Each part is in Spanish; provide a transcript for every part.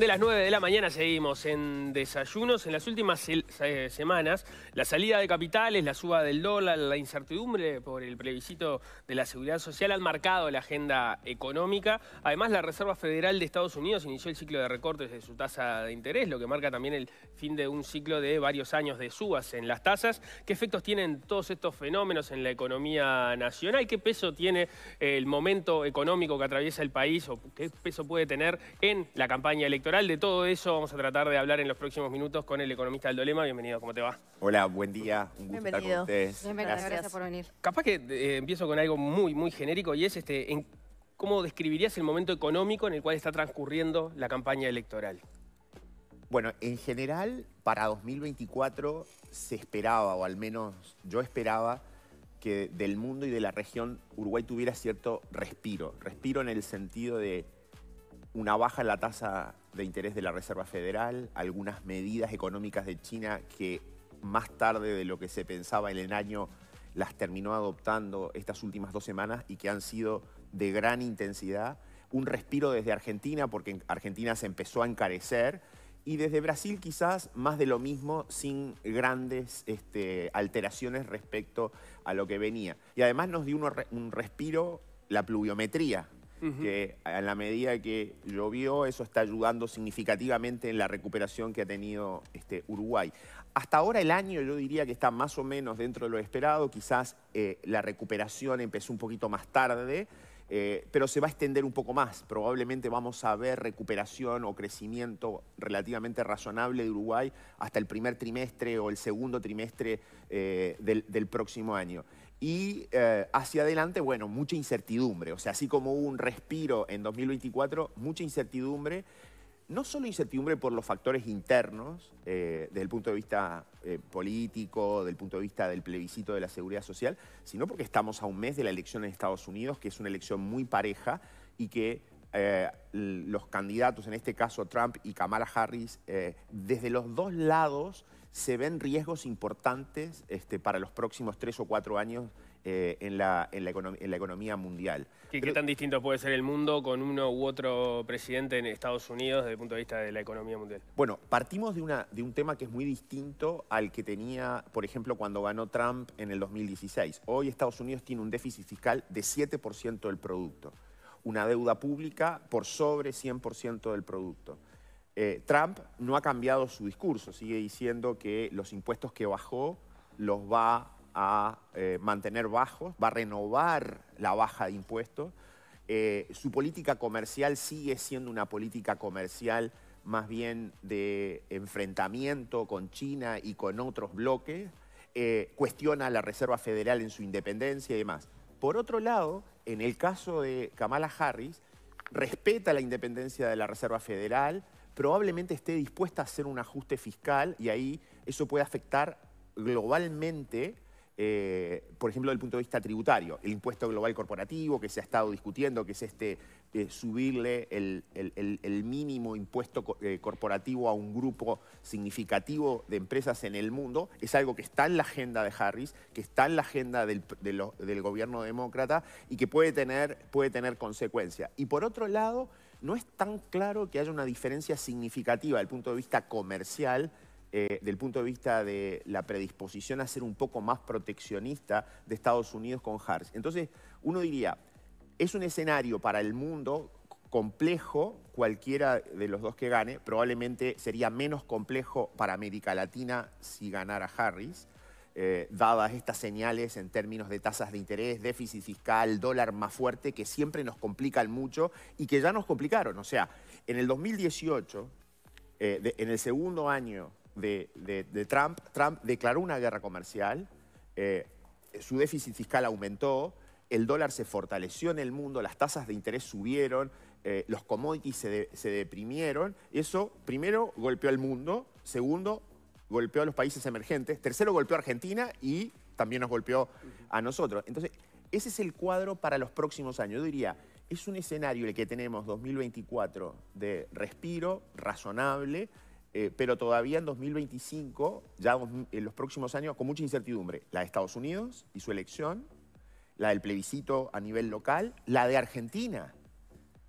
de las 9 de la mañana seguimos en desayunos. En las últimas eh, semanas, la salida de capitales, la suba del dólar, la incertidumbre por el plebiscito de la seguridad social han marcado la agenda económica. Además, la Reserva Federal de Estados Unidos inició el ciclo de recortes de su tasa de interés, lo que marca también el fin de un ciclo de varios años de subas en las tasas. ¿Qué efectos tienen todos estos fenómenos en la economía nacional? ¿Qué peso tiene el momento económico que atraviesa el país o qué peso puede tener en la campaña electoral? De todo eso vamos a tratar de hablar en los próximos minutos con el economista Aldo Lema. Bienvenido, ¿cómo te va? Hola, buen día. Un gusto Bienvenido. estar con ustedes. Bienvenido, gracias. por venir. Capaz que eh, empiezo con algo muy, muy genérico y es este, ¿cómo describirías el momento económico en el cual está transcurriendo la campaña electoral? Bueno, en general, para 2024 se esperaba, o al menos yo esperaba, que del mundo y de la región Uruguay tuviera cierto respiro. Respiro en el sentido de una baja en la tasa de interés de la Reserva Federal, algunas medidas económicas de China que más tarde de lo que se pensaba en el año las terminó adoptando estas últimas dos semanas y que han sido de gran intensidad. Un respiro desde Argentina, porque Argentina se empezó a encarecer. Y desde Brasil quizás más de lo mismo, sin grandes este, alteraciones respecto a lo que venía. Y además nos dio un respiro la pluviometría, que a la medida que llovió, eso está ayudando significativamente en la recuperación que ha tenido este, Uruguay. Hasta ahora el año yo diría que está más o menos dentro de lo esperado, quizás eh, la recuperación empezó un poquito más tarde, eh, pero se va a extender un poco más. Probablemente vamos a ver recuperación o crecimiento relativamente razonable de Uruguay hasta el primer trimestre o el segundo trimestre eh, del próximo año. Y eh, hacia adelante, bueno, mucha incertidumbre. O sea, así como hubo un respiro en 2024, mucha incertidumbre. No solo incertidumbre por los factores internos, eh, desde el punto de vista eh, político, político, el punto de vista del plebiscito de la seguridad social, sino porque estamos a un mes de la elección en Estados Unidos, que es una elección muy pareja y que eh, los candidatos, en este caso Trump y Kamala Harris, eh, desde los dos lados se ven riesgos importantes este, para los próximos tres o cuatro años eh, en, la, economía mundial. ¿Qué, tan distinto puede ser el mundo con uno u otro presidente en Estados Unidos desde el punto de vista de la economía mundial? Bueno, partimos de, de un tema que es muy distinto al que tenía, por ejemplo, cuando ganó Trump en el 2016. Hoy Estados Unidos tiene un déficit fiscal de 7% del producto una deuda pública por sobre 100% del producto. Eh, Trump no ha cambiado su discurso, sigue diciendo que los impuestos que bajó los va a eh, mantener bajos, va a renovar la baja de impuestos. Eh, su política comercial sigue siendo una política comercial más bien de enfrentamiento con China y con otros bloques, cuestiona a la Reserva Federal en su independencia y demás. Por otro lado, en el caso de Kamala Harris, respeta la independencia de la Reserva Federal, probablemente esté dispuesta a hacer un ajuste fiscal y ahí eso puede afectar globalmente eh, por ejemplo, desde el punto de vista tributario, el impuesto global corporativo que se ha estado discutiendo, que es este eh, subirle el, mínimo impuesto eh, corporativo a un grupo significativo de empresas en el mundo, es algo que está en la agenda de Harris, que está en la agenda del, gobierno demócrata y que puede tener, consecuencias. Y por otro lado, no es tan claro que haya una diferencia significativa desde el punto de vista comercial eh, del punto de vista de la predisposición a ser un poco más proteccionista de Estados Unidos con Harris. Entonces, uno diría, es un escenario para el mundo complejo, cualquiera de los dos que gane, probablemente sería menos complejo para América Latina si ganara Harris, eh, dadas estas señales en términos de tasas de interés, déficit fiscal, dólar más fuerte, que siempre nos complican mucho y que ya nos complicaron. O sea, en el 2018, eh, en el segundo año de, Trump. Trump declaró una guerra comercial, eh, su déficit fiscal aumentó, el dólar se fortaleció en el mundo, las tasas de interés subieron, eh, los commodities se, deprimieron. Eso, primero, golpeó al mundo. Segundo, golpeó a los países emergentes. Tercero, golpeó a Argentina y también nos golpeó a nosotros. Entonces, ese es el cuadro para los próximos años. Yo diría, es un escenario el que tenemos 2024 de respiro razonable, eh, pero todavía en 2025, ya en los próximos años, con mucha incertidumbre. La de Estados Unidos y su elección, la del plebiscito a nivel local, la de Argentina,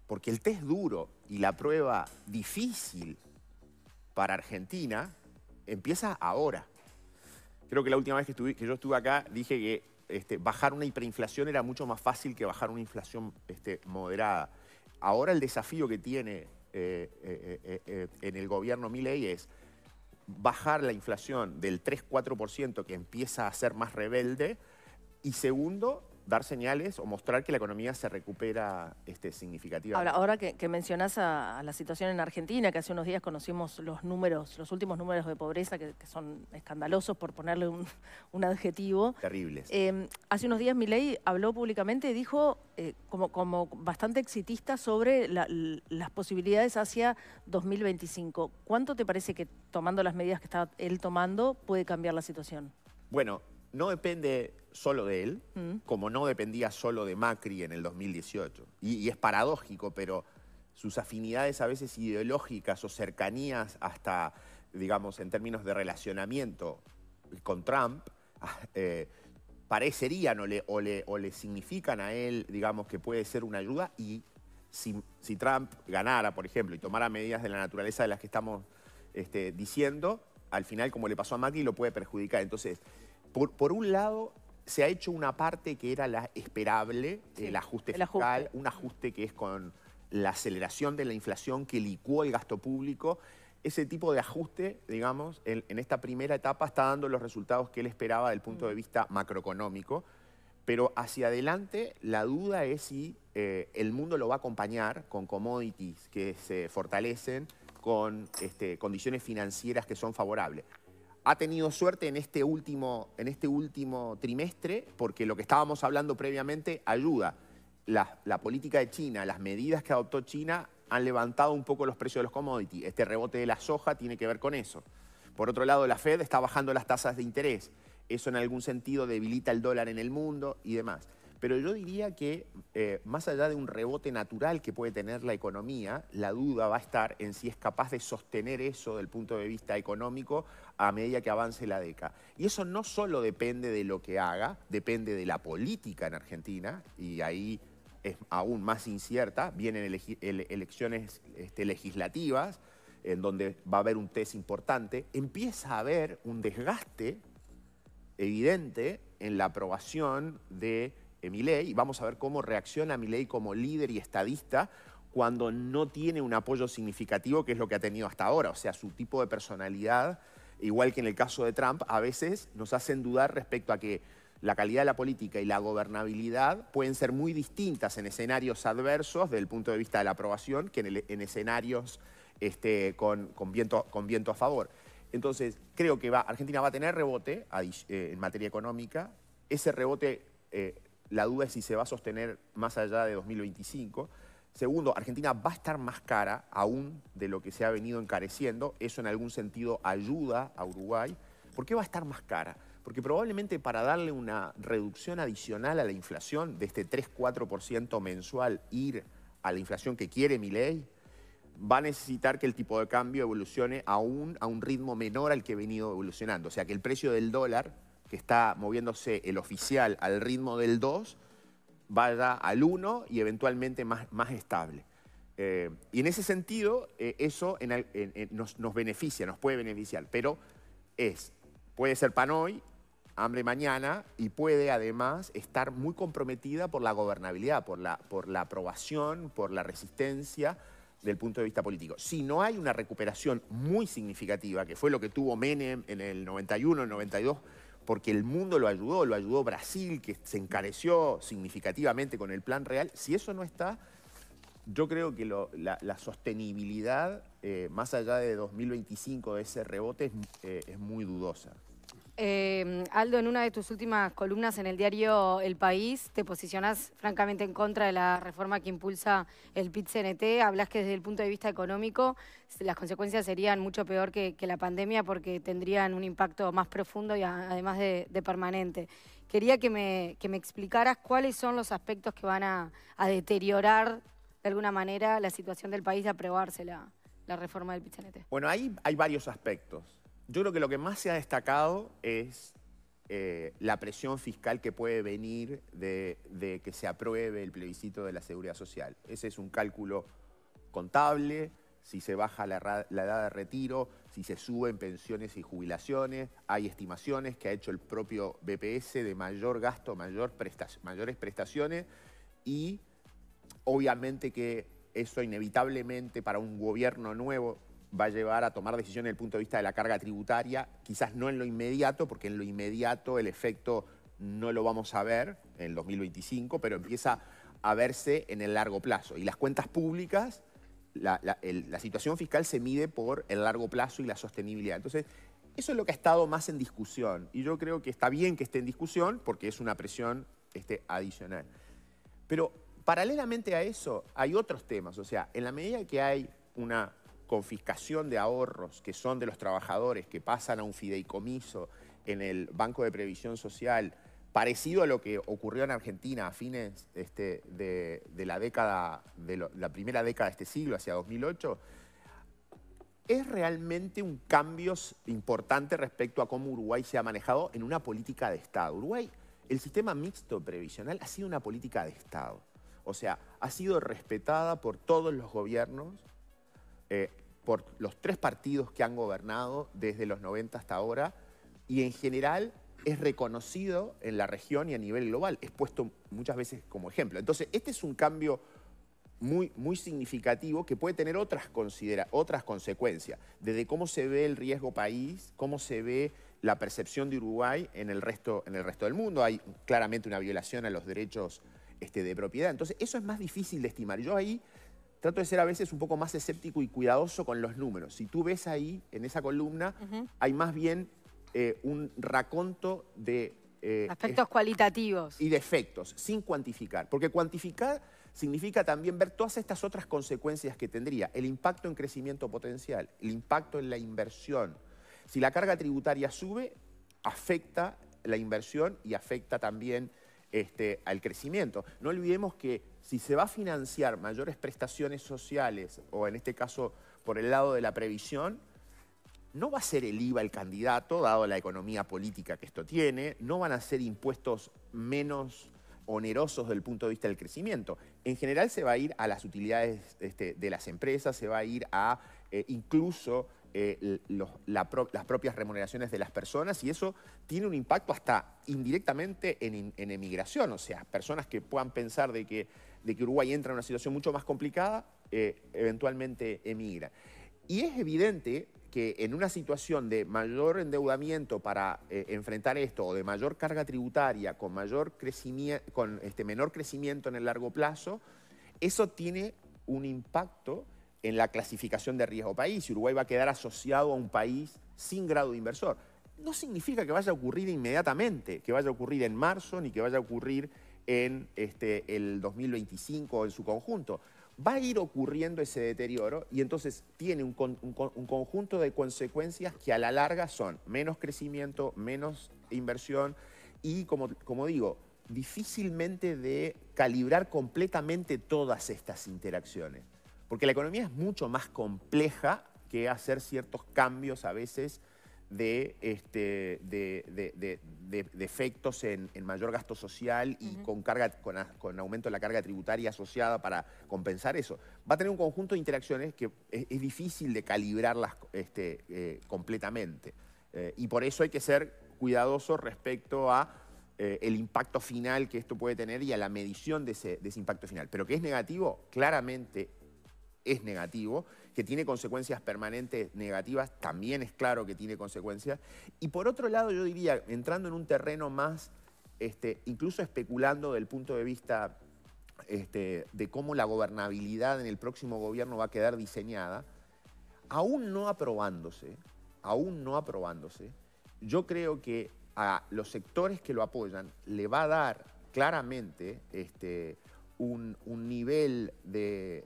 porque el test duro y la prueba difícil para Argentina empieza ahora. Creo que la última vez que, que yo estuve acá dije que este, bajar una hiperinflación era mucho más fácil que bajar una inflación este, moderada. Ahora el desafío que tiene eh, eh, eh, en el gobierno ley es bajar la inflación del 3-4% que empieza a ser más rebelde y segundo, dar señales o mostrar que la economía se recupera este, significativamente. Ahora, que, mencionas mencionás a, la situación en Argentina, que hace unos días conocimos los números, los últimos números de pobreza, que, son escandalosos por ponerle un, adjetivo. Terribles. Em, hace unos días Milei habló públicamente y dijo, eh, como, bastante exitista, sobre las posibilidades hacia 2025. ¿Cuánto te parece que tomando las medidas que está él tomando puede cambiar la situación? Bueno, no depende solo de él, mm. como no dependía solo de Macri en el 2018. Y, es paradójico, pero sus afinidades a veces ideológicas o cercanías hasta, digamos, en términos de relacionamiento con Trump, ah, eh, parecerían o le, significan a él, digamos, que puede ser una ayuda y si, Trump ganara, por ejemplo, y tomara medidas de la naturaleza de las que estamos este, diciendo, al final, como le pasó a Macri, lo puede perjudicar. Entonces, por, un lado, se ha hecho una parte que era la esperable, el ajuste fiscal, un ajuste que es con la aceleración de la inflación que licuó el gasto público. Ese tipo de ajuste, digamos, en, esta primera etapa está dando los resultados que él esperaba del punto de mm. vista macroeconómico, pero hacia adelante la duda es si eh, el mundo lo va a acompañar con commodities que se fortalecen, con este, condiciones financieras que son favorables ha tenido suerte en este, último, en este último trimestre porque lo que estábamos hablando previamente ayuda. La, política de China, las medidas que adoptó China han levantado un poco los precios de los commodities. Este rebote de la soja tiene que ver con eso. Por otro lado, la Fed está bajando las tasas de interés. Eso en algún sentido debilita el dólar en el mundo y demás. Pero yo diría que eh, más allá de un rebote natural que puede tener la economía, la duda va a estar en si es capaz de sostener eso del punto de vista económico a medida que avance la década. Y eso no solo depende de lo que haga, depende de la política en Argentina, y ahí es aún más incierta, vienen elecciones este, legislativas, en donde va a haber un test importante, empieza a haber un desgaste evidente en la aprobación de Milei, y vamos a ver cómo reacciona ley como líder y estadista cuando no tiene un apoyo significativo, que es lo que ha tenido hasta ahora, o sea, su tipo de personalidad igual que en el caso de Trump, a veces nos hacen dudar respecto a que la calidad de la política y la gobernabilidad pueden ser muy distintas en escenarios adversos desde el punto de vista de la aprobación que en, escenarios este, con, viento, a favor. Entonces, creo que Argentina va a tener rebote eh, en materia económica. Ese rebote, eh, la duda es si se va a sostener más allá de 2025. Segundo, Argentina va a estar más cara aún de lo que se ha venido encareciendo. Eso en algún sentido ayuda a Uruguay. ¿Por qué va a estar más cara? Porque probablemente para darle una reducción adicional a la inflación de este 3-4% mensual, ir a la inflación que quiere mi ley, va a necesitar que el tipo de cambio evolucione aún a un ritmo menor al que ha venido evolucionando. O sea, que el precio del dólar, que está moviéndose el oficial al ritmo del 2, vaya al 1 y eventualmente más, más estable. Eh, y en ese sentido, eh, eso nos, beneficia, nos puede beneficiar, pero es, puede ser pan hoy, hambre mañana, y puede además estar muy comprometida por la gobernabilidad, por la, por la aprobación, por la resistencia del punto de vista político. Si no hay una recuperación muy significativa, que fue lo que tuvo Menem en el 91, el 92, porque el mundo lo ayudó, lo ayudó Brasil, que se encareció significativamente con el plan real. Si eso no está, yo creo que la, sostenibilidad, eh, más allá de 2025, de ese rebote, es eh, muy dudosa. Eh, Aldo, en una de tus últimas columnas en el diario El País, te posicionás francamente en contra de la reforma que impulsa el PIT-CNT. Hablas que desde el punto de vista económico las consecuencias serían mucho peor que, la pandemia porque tendrían un impacto más profundo y además de, permanente. Quería que me, explicaras cuáles son los aspectos que van a, deteriorar de alguna manera la situación del país de aprobarse la, reforma del PIT-CNT. Bueno, hay varios aspectos. Yo creo que lo que más se ha destacado es eh, la presión fiscal que puede venir de, que se apruebe el plebiscito de la seguridad social. Ese es un cálculo contable, si se baja la, edad de retiro, si se suben pensiones y jubilaciones, hay estimaciones que ha hecho el propio BPS de mayor gasto, mayores prestaciones y obviamente que eso inevitablemente para un gobierno nuevo va a llevar a tomar decisiones desde el punto de vista de la carga tributaria, quizás no en lo inmediato, porque en lo inmediato el efecto no lo vamos a ver en el 2025, pero empieza a verse en el largo plazo. Y las cuentas públicas, la, situación fiscal se mide por el largo plazo y la sostenibilidad. Entonces, eso es lo que ha estado más en discusión. Y yo creo que está bien que esté en discusión porque es una presión este, adicional. Pero paralelamente a eso hay otros temas. O sea, en la medida que hay una confiscación de ahorros que son de los trabajadores, que pasan a un fideicomiso en el Banco de Previsión Social, parecido a lo que ocurrió en Argentina a fines este, de, la década, de la primera década de este siglo, hacia 2008, es realmente un cambio importante respecto a cómo Uruguay se ha manejado en una política de Estado. Uruguay, el sistema mixto previsional ha sido una política de Estado. O sea, ha sido respetada por todos los gobiernos eh, por los tres partidos que han gobernado desde los 90 hasta ahora y en general es reconocido en la región y a nivel global, es puesto muchas veces como ejemplo. Entonces, este es un cambio muy, muy significativo que puede tener otras, considera otras consecuencias, desde cómo se ve el riesgo país, cómo se ve la percepción de Uruguay en el resto, en el resto del mundo. Hay claramente una violación a los derechos este, de propiedad. Entonces, eso es más difícil de estimar. Yo ahí trato de ser a veces un poco más escéptico y cuidadoso con los números. Si tú ves ahí, en esa columna, hay más bien eh, un raconto de... Eh, Aspectos cualitativos. Y de efectos, sin cuantificar. Porque cuantificar significa también ver todas estas otras consecuencias que tendría. El impacto en crecimiento potencial, el impacto en la inversión. Si la carga tributaria sube, afecta la inversión y afecta también este, al crecimiento. No olvidemos que si se va a financiar mayores prestaciones sociales, o en este caso por el lado de la previsión, no va a ser el IVA el candidato, dado la economía política que esto tiene, no van a ser impuestos menos onerosos desde el punto de vista del crecimiento. En general se va a ir a las utilidades este, de las empresas, se va a ir a eh, incluso eh, las propias remuneraciones de las personas y eso tiene un impacto hasta indirectamente en, emigración, o sea, personas que puedan pensar de que, de que Uruguay entra en una situación mucho más complicada, eh, eventualmente emigran. Y es evidente que en una situación de mayor endeudamiento para eh, enfrentar esto, o de mayor carga tributaria, con, mayor crecimiento, con este, menor crecimiento en el largo plazo, eso tiene un impacto en la clasificación de riesgo país. Uruguay va a quedar asociado a un país sin grado de inversor. No significa que vaya a ocurrir inmediatamente, que vaya a ocurrir en marzo ni que vaya a ocurrir en este, el 2025 en su conjunto. Va a ir ocurriendo ese deterioro y entonces tiene un, conjunto de consecuencias que a la larga son menos crecimiento, menos inversión y, como digo, difícilmente de calibrar completamente todas estas interacciones. Porque la economía es mucho más compleja que hacer ciertos cambios a veces de, este, efectos en, mayor gasto social y con, carga, con, aumento de la carga tributaria asociada para compensar eso. Va a tener un conjunto de interacciones que es, difícil de calibrarlas este, eh, completamente. Eh, y por eso hay que ser cuidadosos respecto a eh, el impacto final que esto puede tener y a la medición de ese, de ese impacto final. Pero que es negativo, claramente es negativo, que tiene consecuencias permanentes negativas, también es claro que tiene consecuencias. Y por otro lado, yo diría, entrando en un terreno más, este, incluso especulando del punto de vista este, de cómo la gobernabilidad en el próximo gobierno va a quedar diseñada, aún no aprobándose, aún no aprobándose, yo creo que a los sectores que lo apoyan le va a dar claramente este, un, nivel de,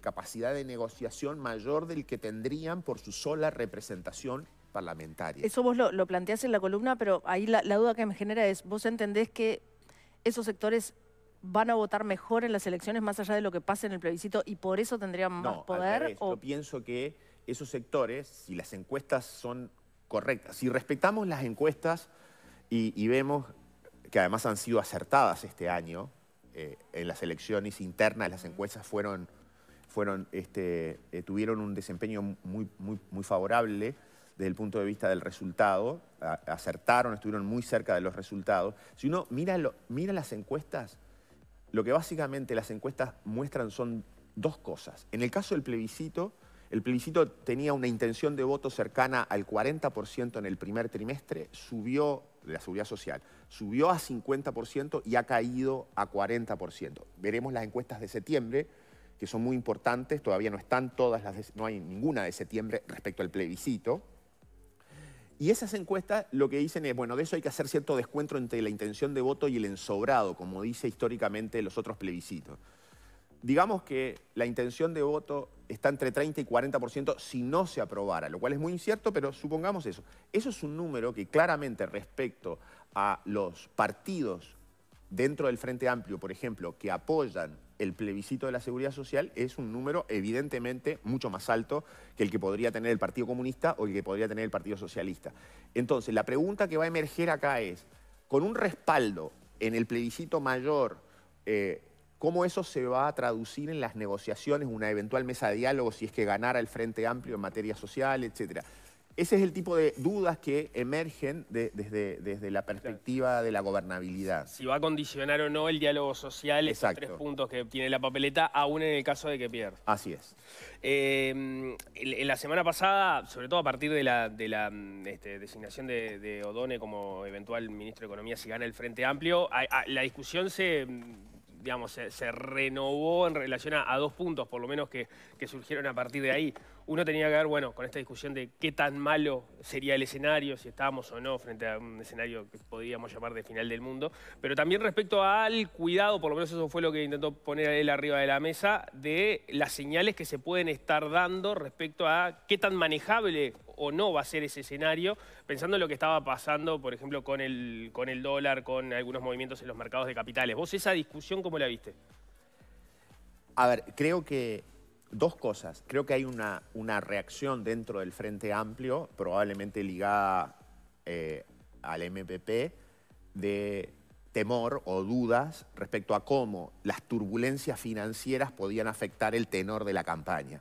capacidad de negociación mayor del que tendrían por su sola representación parlamentaria. Eso vos lo, planteás en la columna, pero ahí la, duda que me genera es, ¿vos entendés que esos sectores van a votar mejor en las elecciones más allá de lo que pase en el plebiscito y por eso tendrían más poder? Yo pienso que esos sectores, si las encuestas son correctas, si respetamos las encuestas y vemos que además han sido acertadas este año, eh, en las elecciones internas, las encuestas este, eh, tuvieron un desempeño muy, muy, favorable desde el punto de vista del resultado, acertaron, estuvieron muy cerca de los resultados. Si uno mira las encuestas, lo que básicamente las encuestas muestran son dos cosas. En el caso del plebiscito, el plebiscito tenía una intención de voto cercana al 40% en el primer trimestre, subió de la seguridad social, subió a 50% y ha caído a 40%. Veremos las encuestas de septiembre, que son muy importantes, todavía no están todas las, no hay ninguna de septiembre respecto al plebiscito. Y esas encuestas lo que dicen es, bueno, de eso hay que hacer cierto descuento entre la intención de voto y el ensobrado, como dice históricamente los otros plebiscitos digamos que la intención de voto está entre 30 y 40% si no se aprobara, lo cual es muy incierto, pero supongamos eso. Eso es un número que claramente respecto a los partidos dentro del Frente Amplio, por ejemplo, que apoyan el plebiscito de la seguridad social es un número evidentemente mucho más alto que el que podría tener el Partido Comunista o el que podría tener el Partido Socialista. Entonces, la pregunta que va a emerger acá es, con un respaldo en el plebiscito mayor eh, cómo eso se va a traducir en las negociaciones, una eventual mesa de diálogo, si es que ganara el Frente Amplio en materia social, etcétera. Ese es el tipo de dudas que emergen desde, la perspectiva de la gobernabilidad. Si va a condicionar o no el diálogo social, esos tres puntos que tiene la papeleta, aún en el caso de que pierda. Así es. Em, en la semana pasada, sobre todo a partir de la, este, designación de, Odone como eventual ministro de Economía si gana el Frente Amplio, la discusión se digamos, se, renovó en relación a, dos puntos, por lo menos, que, surgieron a partir de ahí. Uno tenía que ver, bueno, con esta discusión de qué tan malo sería el escenario, si estábamos o no frente a un escenario que podríamos llamar de final del mundo, pero también respecto al cuidado, por lo menos eso fue lo que intentó poner él arriba de la mesa, de las señales que se pueden estar dando respecto a qué tan manejable o no va a ser ese escenario, pensando en lo que estaba pasando, por ejemplo, con el, dólar, con algunos movimientos en los mercados de capitales. ¿Vos esa discusión cómo la viste? A ver, creo que dos cosas. Creo que hay una, reacción dentro del Frente Amplio, probablemente ligada eh, al MPP, de temor o dudas respecto a cómo las turbulencias financieras podían afectar el tenor de la campaña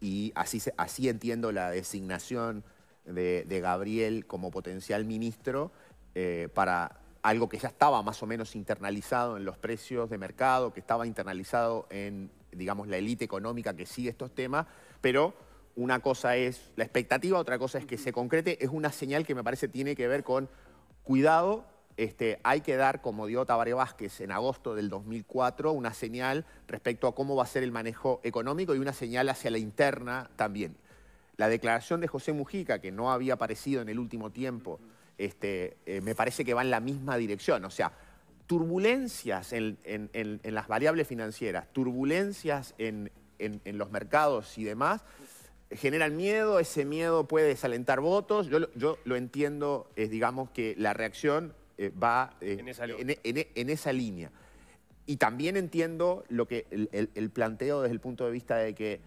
y así, así entiendo la designación de, Gabriel como potencial ministro eh, para algo que ya estaba más o menos internalizado en los precios de mercado, que estaba internalizado en, digamos, la élite económica que sigue estos temas, pero una cosa es la expectativa, otra cosa es que se concrete, es una señal que me parece tiene que ver con cuidado este, hay que dar, como dio Tabaré Vázquez en agosto del 2004, una señal respecto a cómo va a ser el manejo económico y una señal hacia la interna también. La declaración de José Mujica, que no había aparecido en el último tiempo, este, eh, me parece que va en la misma dirección. O sea, turbulencias en, las variables financieras, turbulencias en, los mercados y demás, generan miedo, ese miedo puede desalentar votos. Yo, yo lo entiendo, es, digamos que la reacción eh, va eh, e, e, en, esa línea. Y también entiendo lo que el, planteo desde el punto de vista de que,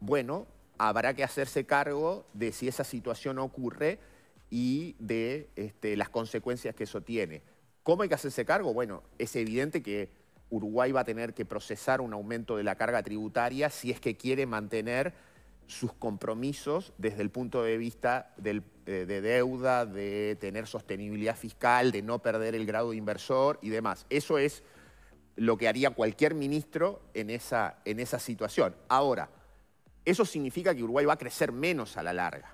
bueno, habrá que hacerse cargo de si esa situación ocurre y de este, las consecuencias que eso tiene. ¿Cómo hay que hacerse cargo? Bueno, es evidente que Uruguay va a tener que procesar un aumento de la carga tributaria si es que quiere mantener sus compromisos desde el punto de vista del de, deuda, de tener sostenibilidad fiscal, de no perder el grado de inversor y demás. Eso es lo que haría cualquier ministro en esa, en esa situación. Ahora, eso significa que Uruguay va a crecer menos a la larga,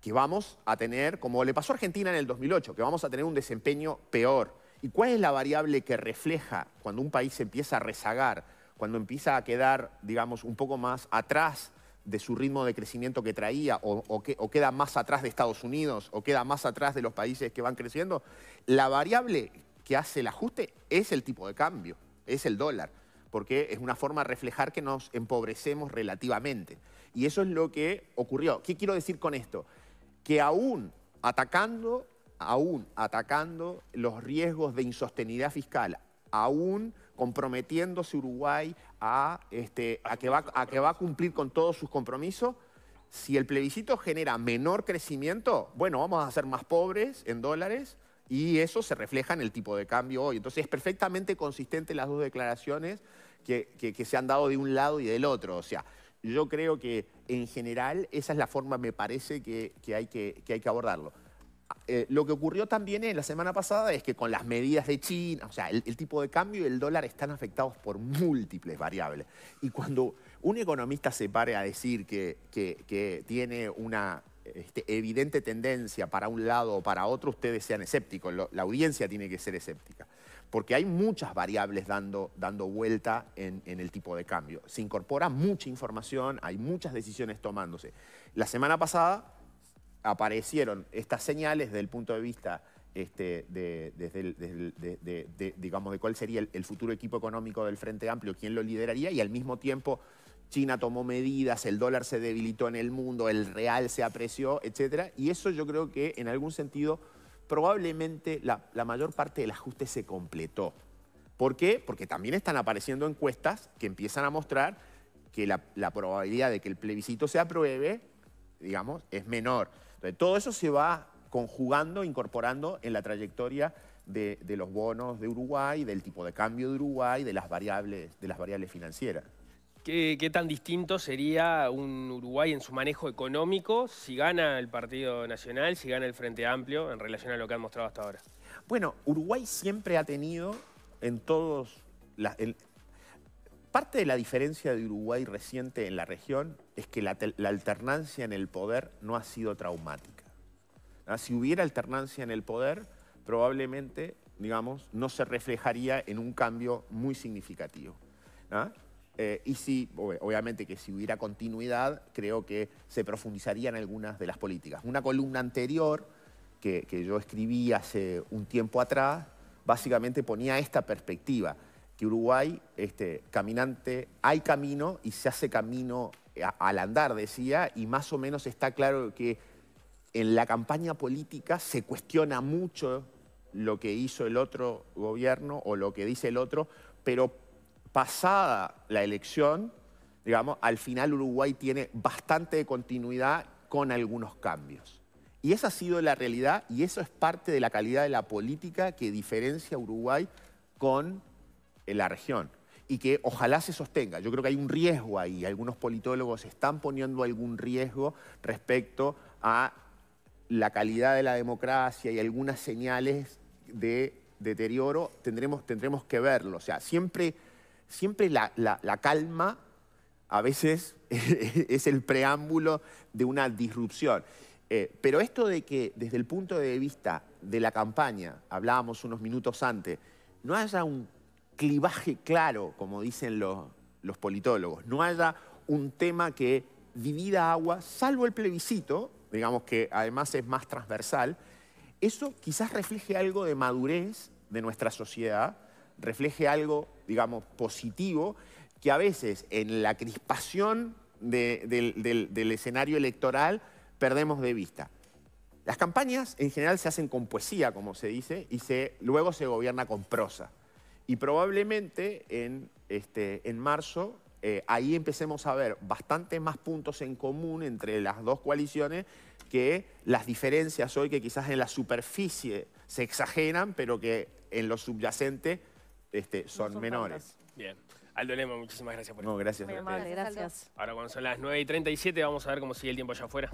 que vamos a tener, como le pasó a Argentina en el 2008, que vamos a tener un desempeño peor. ¿Y cuál es la variable que refleja cuando un país empieza a rezagar, cuando empieza a quedar, digamos, un poco más atrás de su ritmo de crecimiento que traía o, que, o, queda más atrás de Estados Unidos o queda más atrás de los países que van creciendo, la variable que hace el ajuste es el tipo de cambio, es el dólar, porque es una forma de reflejar que nos empobrecemos relativamente. Y eso es lo que ocurrió. ¿Qué quiero decir con esto? Que aún atacando, aún atacando los riesgos de insostenibilidad fiscal, aún comprometiéndose Uruguay a, este, a, que va, a que va a cumplir con todos sus compromisos. Si el plebiscito genera menor crecimiento, bueno, vamos a ser más pobres en dólares y eso se refleja en el tipo de cambio hoy. Entonces es perfectamente consistente las dos declaraciones que, se han dado de un lado y del otro. O sea, yo creo que en general esa es la forma, me parece, que hay, que hay que abordarlo. Eh, lo que ocurrió también en la semana pasada es que con las medidas de China, o sea, el, tipo de cambio y el dólar están afectados por múltiples variables. Y cuando un economista se pare a decir que, tiene una este, evidente tendencia para un lado o para otro, ustedes sean escépticos. la audiencia tiene que ser escéptica. Porque hay muchas variables dando, dando vuelta en, el tipo de cambio. Se incorpora mucha información, hay muchas decisiones tomándose. La semana pasada aparecieron estas señales desde el punto de vista este, de, desde digamos, de cuál sería el, futuro equipo económico del Frente Amplio, quién lo lideraría, y al mismo tiempo China tomó medidas, el dólar se debilitó en el mundo, el real se apreció, etc. Y eso yo creo que en algún sentido probablemente la, mayor parte del ajuste se completó. ¿Por qué? Porque también están apareciendo encuestas que empiezan a mostrar que la, la probabilidad de que el plebiscito se apruebe, digamos, es menor todo eso se va conjugando, incorporando en la trayectoria de, los bonos de Uruguay, del tipo de cambio de Uruguay, de las variables, de las variables financieras. ¿Qué, tan distinto sería un Uruguay en su manejo económico si gana el Partido Nacional, si gana el Frente Amplio, en relación a lo que han mostrado hasta ahora? Bueno, Uruguay siempre ha tenido en todos... Parte de la diferencia de Uruguay reciente en la región es que la, alternancia en el poder no ha sido traumática. Ah, si hubiera alternancia en el poder, probablemente, digamos, no se reflejaría en un cambio muy significativo. Eh, y si, obviamente que si hubiera continuidad, creo que se profundizarían algunas de las políticas. Una columna anterior que yo escribí hace un tiempo atrás, básicamente ponía esta perspectiva que Uruguay, este, caminante, hay camino y se hace camino al andar, decía, y más o menos está claro que en la campaña política se cuestiona mucho lo que hizo el otro gobierno o lo que dice el otro, pero pasada la elección, digamos, al final Uruguay tiene bastante de continuidad con algunos cambios. Y esa ha sido la realidad y eso es parte de la calidad de la política que diferencia Uruguay con en la región y que ojalá se sostenga. Yo creo que hay un riesgo ahí. Algunos politólogos están poniendo algún riesgo respecto a la calidad de la democracia y algunas señales de deterioro. Tendremos, tendremos que verlo. O sea, siempre, siempre la, calma a veces es el preámbulo de una disrupción. Eh, pero esto de que desde el punto de vista de la campaña, hablábamos unos minutos antes, no haya un clivaje claro, como dicen los, politólogos, no haya un tema que divida agua, salvo el plebiscito, digamos que además es más transversal, eso quizás refleje algo de madurez de nuestra sociedad, refleje algo, digamos, positivo, que a veces en la crispación del, escenario electoral perdemos de vista. Las campañas en general se hacen con poesía, como se dice, y luego se gobierna con prosa. Y probablemente en, este, en marzo eh, ahí empecemos a ver bastante más puntos en común entre las dos coaliciones que las diferencias hoy que quizás en la superficie se exageran, pero que en lo subyacente este, son, menores. Bien. Aldo Lema, muchísimas gracias por No, gracias. gracias. Ahora cuando son las 9 y 37 vamos a ver cómo sigue el tiempo allá afuera.